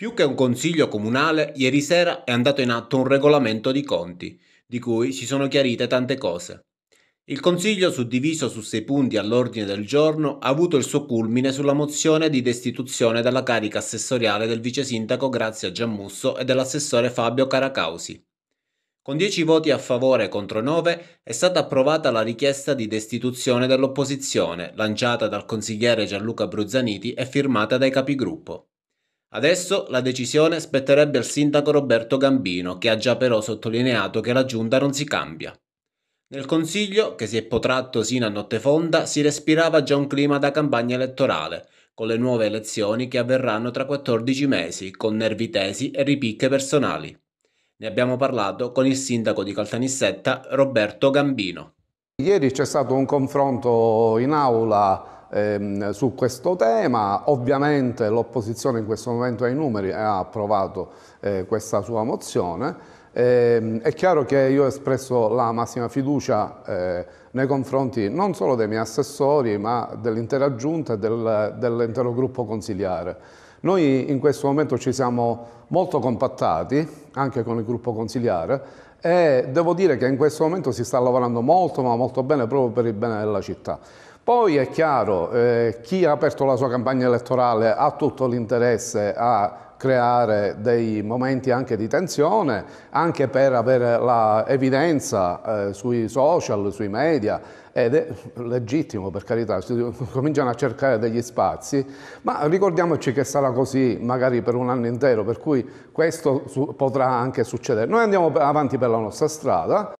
Più che un consiglio comunale, ieri sera è andato in atto un regolamento di conti, di cui si sono chiarite tante cose. Il consiglio, suddiviso su sei punti all'ordine del giorno, ha avuto il suo culmine sulla mozione di destituzione dalla carica assessoriale del vice sindaco Grazia Giammusso e dell'assessore Fabio Caracausi. Con 10 voti a favore contro 9 è stata approvata la richiesta di destituzione dell'opposizione, lanciata dal consigliere Gianluca Bruzzaniti e firmata dai capigruppo. Adesso la decisione spetterebbe al sindaco Roberto Gambino, che ha già però sottolineato che la giunta non si cambia. Nel Consiglio, che si è potratto sino a notte fonda, si respirava già un clima da campagna elettorale, con le nuove elezioni che avverranno tra 14 mesi, con nervi tesi e ripicche personali. Ne abbiamo parlato con il sindaco di Caltanissetta, Roberto Gambino. Ieri c'è stato un confronto in aula ehm, su questo tema. Ovviamente l'opposizione in questo momento ai numeri ha approvato eh, questa sua mozione. Eh, è chiaro che io ho espresso la massima fiducia eh, nei confronti non solo dei miei assessori ma dell'intera giunta e del, dell'intero gruppo consigliare. Noi in questo momento ci siamo molto compattati anche con il gruppo consigliare e devo dire che in questo momento si sta lavorando molto ma molto bene proprio per il bene della città. Poi è chiaro, eh, chi ha aperto la sua campagna elettorale ha tutto l'interesse a creare dei momenti anche di tensione, anche per avere l'evidenza eh, sui social, sui media, ed è legittimo per carità, si cominciano a cercare degli spazi, ma ricordiamoci che sarà così magari per un anno intero, per cui questo potrà anche succedere. Noi andiamo avanti per la nostra strada.